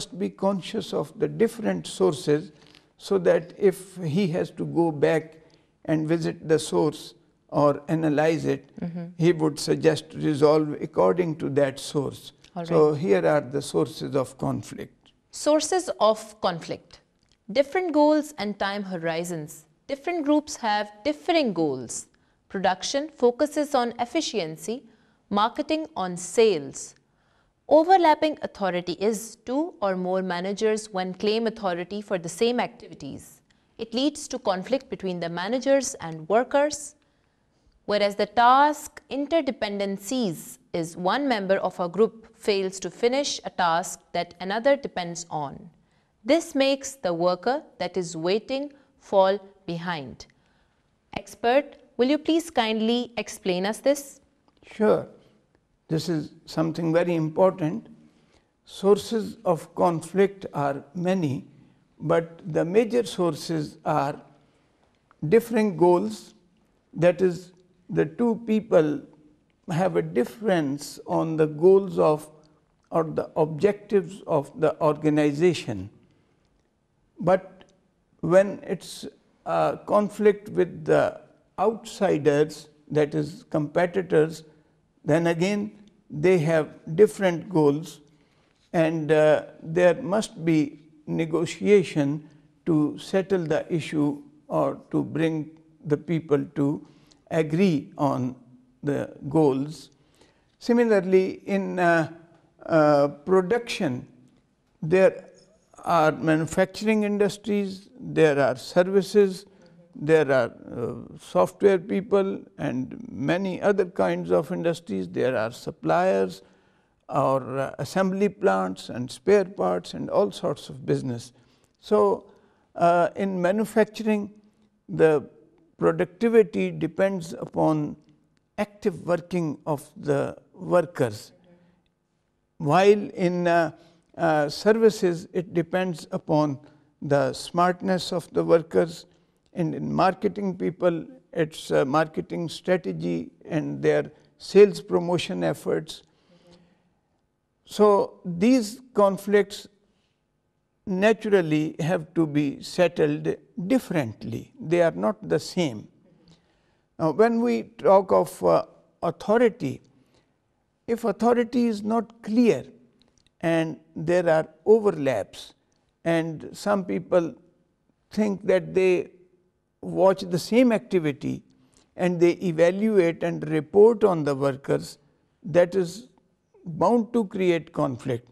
must be conscious of the different sources so that if he has to go back and visit the source or analyze it, mm -hmm. he would suggest to resolve according to that source. Right. So here are the sources of conflict. Sources of conflict. Different goals and time horizons. Different groups have differing goals. Production focuses on efficiency, marketing on sales, Overlapping authority is two or more managers when claim authority for the same activities. It leads to conflict between the managers and workers, whereas the task interdependencies is one member of a group fails to finish a task that another depends on. This makes the worker that is waiting fall behind. Expert, will you please kindly explain us this? Sure. This is something very important. Sources of conflict are many, but the major sources are different goals, that is, the two people have a difference on the goals of or the objectives of the organization. But when it's a conflict with the outsiders, that is competitors, then again they have different goals and uh, there must be negotiation to settle the issue or to bring the people to agree on the goals. Similarly, in uh, uh, production there are manufacturing industries, there are services, there are uh, software people and many other kinds of industries, there are suppliers or uh, assembly plants and spare parts and all sorts of business. So, uh, in manufacturing the productivity depends upon active working of the workers, while in uh, uh, services it depends upon the smartness of the workers and in marketing people, it's uh, marketing strategy and their sales promotion efforts. So these conflicts naturally have to be settled differently. They are not the same. Now, when we talk of uh, authority, if authority is not clear and there are overlaps and some people think that they watch the same activity and they evaluate and report on the workers that is bound to create conflict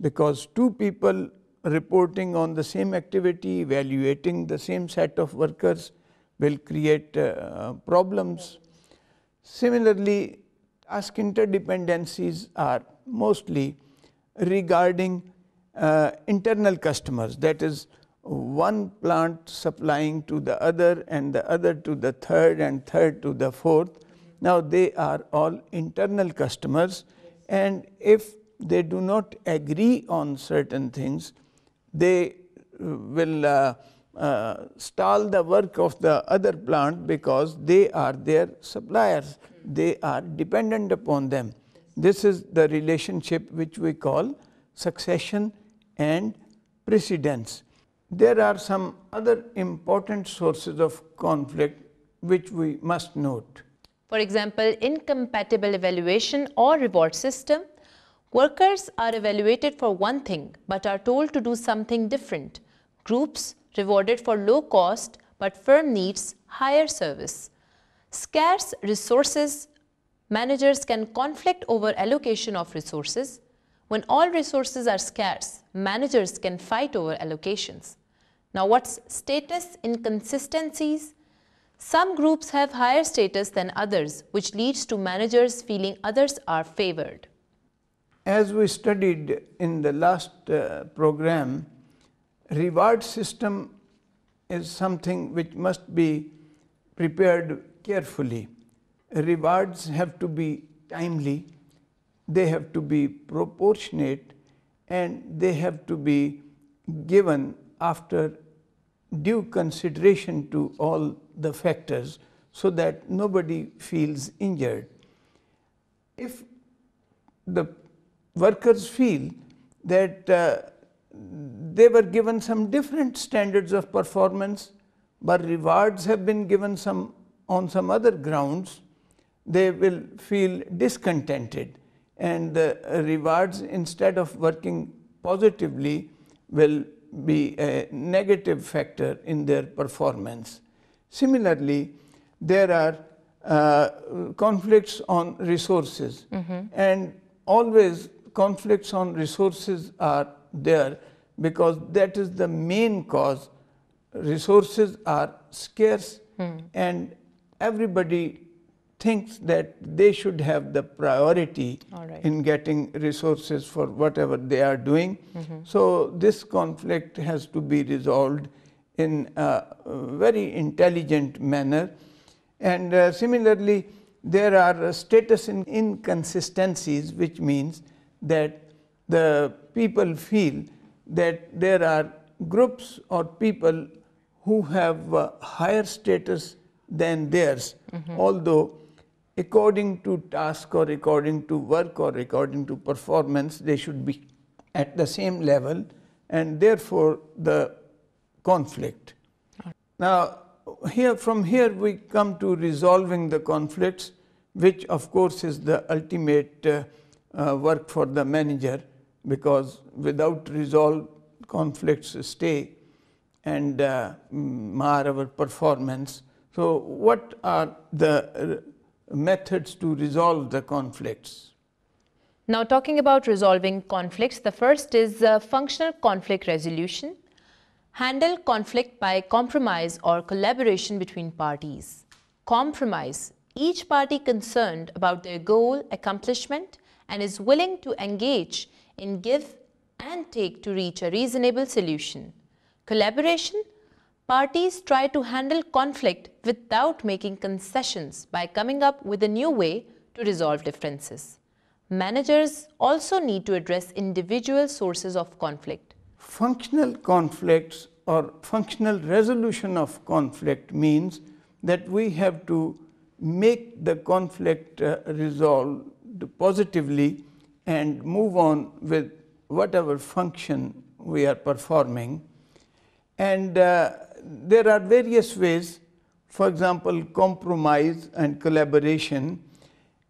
because two people reporting on the same activity, evaluating the same set of workers will create uh, problems. Similarly, ask interdependencies are mostly regarding uh, internal customers that is one plant supplying to the other and the other to the third and third to the fourth. Now they are all internal customers and if they do not agree on certain things, they uh, will uh, uh, stall the work of the other plant because they are their suppliers. They are dependent upon them. This is the relationship which we call succession and precedence there are some other important sources of conflict which we must note. For example, incompatible evaluation or reward system. Workers are evaluated for one thing but are told to do something different. Groups rewarded for low cost but firm needs higher service. Scarce resources, managers can conflict over allocation of resources. When all resources are scarce, managers can fight over allocations. Now what's status inconsistencies? Some groups have higher status than others, which leads to managers feeling others are favored. As we studied in the last uh, program, reward system is something which must be prepared carefully. Rewards have to be timely, they have to be proportionate and they have to be given after due consideration to all the factors so that nobody feels injured. If the workers feel that uh, they were given some different standards of performance, but rewards have been given some on some other grounds, they will feel discontented and the rewards instead of working positively will be a negative factor in their performance. Similarly, there are uh, conflicts on resources mm -hmm. and always conflicts on resources are there because that is the main cause. Resources are scarce mm. and everybody thinks that they should have the priority right. in getting resources for whatever they are doing. Mm -hmm. So this conflict has to be resolved in a very intelligent manner. And uh, similarly, there are status in inconsistencies, which means that the people feel that there are groups or people who have uh, higher status than theirs, mm -hmm. although according to task or according to work or according to performance they should be at the same level and therefore the conflict. Now here from here we come to resolving the conflicts which of course is the ultimate uh, uh, work for the manager because without resolve conflicts stay and uh, mm, mar our performance. So, what are the uh, methods to resolve the conflicts. Now talking about resolving conflicts, the first is uh, functional conflict resolution. Handle conflict by compromise or collaboration between parties. Compromise, each party concerned about their goal, accomplishment and is willing to engage in give and take to reach a reasonable solution. Collaboration, parties try to handle conflict without making concessions by coming up with a new way to resolve differences. Managers also need to address individual sources of conflict. Functional conflicts or functional resolution of conflict means that we have to make the conflict uh, resolved positively and move on with whatever function we are performing. And uh, there are various ways, for example, compromise and collaboration.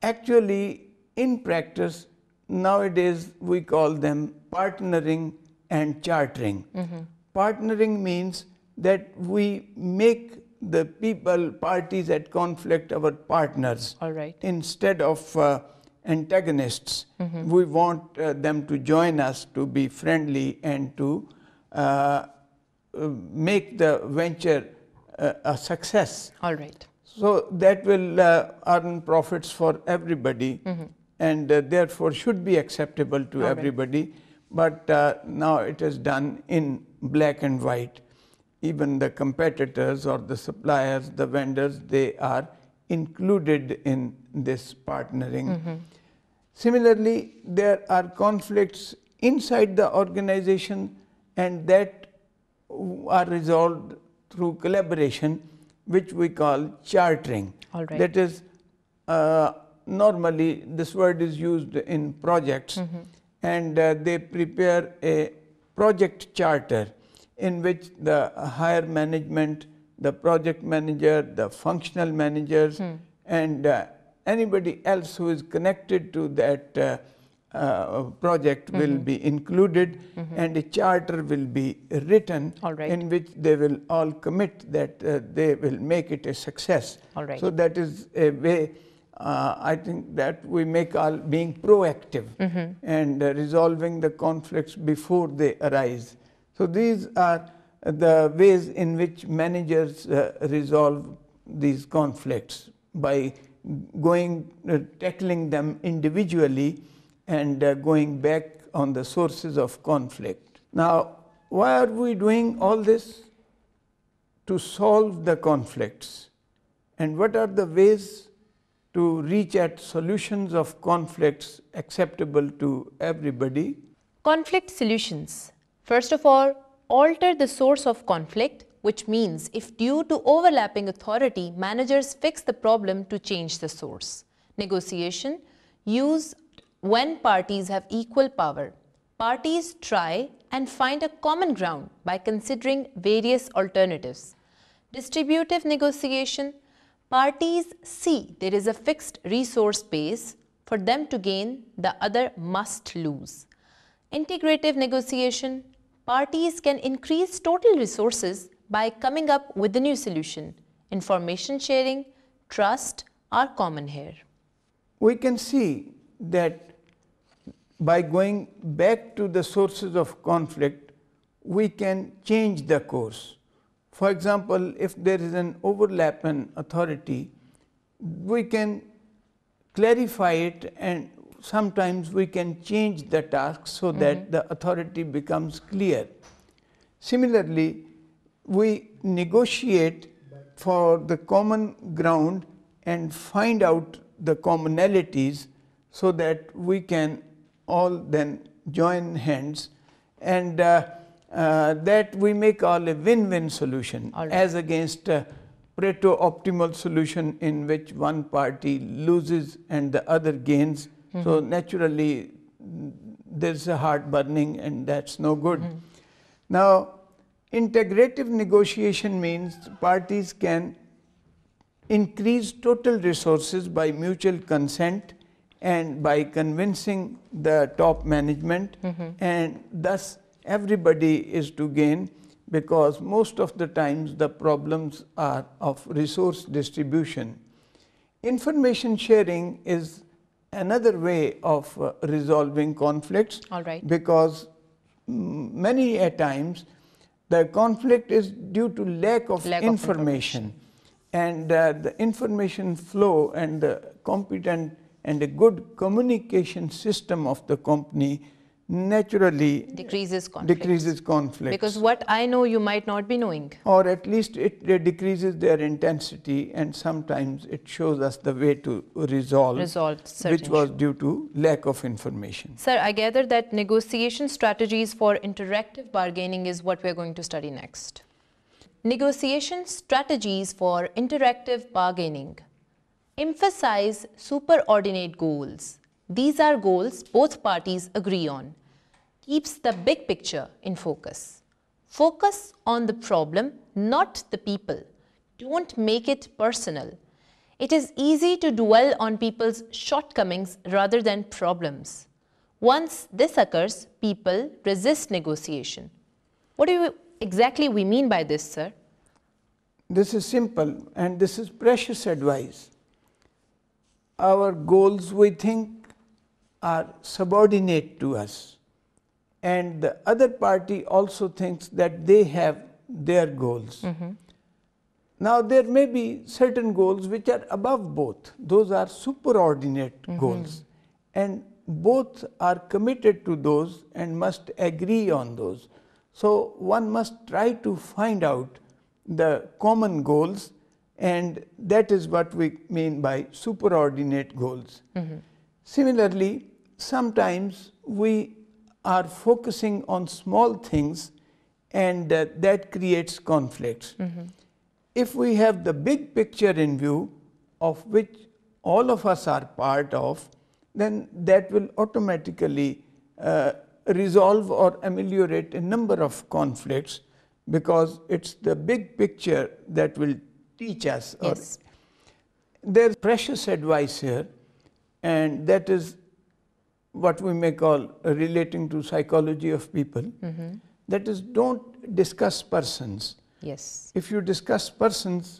Actually, in practice, nowadays we call them partnering and chartering. Mm -hmm. Partnering means that we make the people, parties at conflict, our partners. All right. Instead of uh, antagonists, mm -hmm. we want uh, them to join us to be friendly and to uh, uh, make the venture uh, a success. All right. So that will uh, earn profits for everybody mm -hmm. and therefore should be acceptable to All everybody. Right. But now it is done in black and white. Even the competitors or the suppliers, the vendors, they are included in this partnering. Mm -hmm. Similarly, there are conflicts inside the organization and that are resolved through collaboration, which we call chartering. All right. That is, uh, normally this word is used in projects, mm -hmm. and uh, they prepare a project charter in which the higher management, the project manager, the functional managers, mm. and uh, anybody else who is connected to that uh, uh, project mm -hmm. will mm-hmm. be included mm -hmm. and a charter will be written in which they will all commit that uh, they will make it a success. So that is a way uh, I think that we make all being proactive mm -hmm. and uh, resolving the conflicts before they arise. So these are the ways in which managers uh, resolve these conflicts by going tackling them individually and uh, going back on the sources of conflict. Now, why are we doing all this? To solve the conflicts. And what are the ways to reach at solutions of conflicts acceptable to everybody? Conflict solutions. First of all, alter the source of conflict, which means if due to overlapping authority, managers fix the problem to change the source. Negotiation, use when parties have equal power, parties try and find a common ground by considering various alternatives. Distributive negotiation, parties see there is a fixed resource base for them to gain, the other must lose. Integrative negotiation, parties can increase total resources by coming up with a new solution. Information sharing, trust are common here. We can see that by going back to the sources of conflict, we can change the course. For example, if there is an overlap in authority, we can clarify it and sometimes we can change the task so mm -hmm. that the authority becomes clear. Similarly, we negotiate for the common ground and find out the commonalities so that we can all then join hands and uh, uh, that we may call a win-win solution right. as against a uh, Pareto optimal solution in which one party loses and the other gains. Mm -hmm. So naturally there's a heart burning and that's no good. Mm -hmm. Now integrative negotiation means parties can increase total resources by mutual consent and by convincing the top management, mm-hmm. and thus everybody is to gain because most of the times the problems are of resource distribution. Information sharing is another way of uh, resolving conflicts All right. because many a times the conflict is due to lack of, lack information. of information. and uh, the information flow and the competent and a good communication system of the company naturally decreases conflict. decreases because what i know you might not be knowing or at least it uh, decreases their intensity and sometimes it shows us the way to resolve resolve which was due to lack of information sir i gather that negotiation strategies for interactive bargaining is what we are going to study next negotiation strategies for interactive bargaining Emphasize superordinate goals. These are goals both parties agree on. Keeps the big picture in focus. Focus on the problem, not the people. Don't make it personal. It is easy to dwell on people's shortcomings rather than problems. Once this occurs, people resist negotiation. What do you exactly we mean by this, sir? This is simple and this is precious advice our goals we think are subordinate to us and the other party also thinks that they have their goals. Mm -hmm. Now there may be certain goals which are above both. Those are superordinate mm -hmm. goals and both are committed to those and must agree on those. So one must try to find out the common goals and that is what we mean by superordinate goals. Mm-hmm. Similarly, sometimes we are focusing on small things and uh, that creates conflicts. Mm-hmm. If we have the big picture in view, of which all of us are part of, then that will automatically uh, resolve or ameliorate a number of conflicts because it's the big picture that will teach us. Yes. There's precious advice here, and that is what we may call relating to psychology of people. Mm -hmm. That is, don't discuss persons. Yes. If you discuss persons,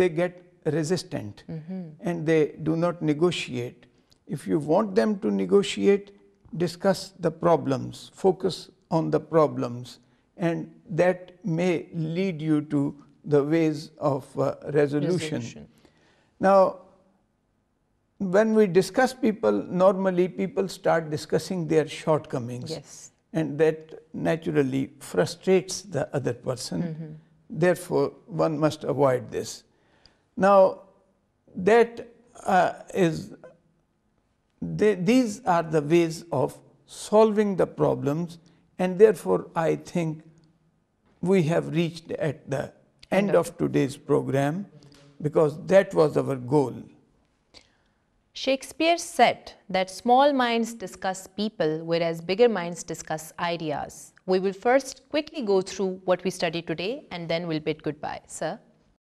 they get resistant mm -hmm. and they do not negotiate. If you want them to negotiate, discuss the problems, focus on the problems, and that may lead you to the ways of uh, resolution. resolution. Now, when we discuss people, normally people start discussing their shortcomings. Yes. And that naturally frustrates the other person. Mm -hmm. Therefore, one must avoid this. Now, that uh, is, they, these are the ways of solving the problems, and therefore, I think we have reached at the end of today's program because that was our goal. Shakespeare said that small minds discuss people whereas bigger minds discuss ideas. We will first quickly go through what we studied today and then we'll bid goodbye. Sir?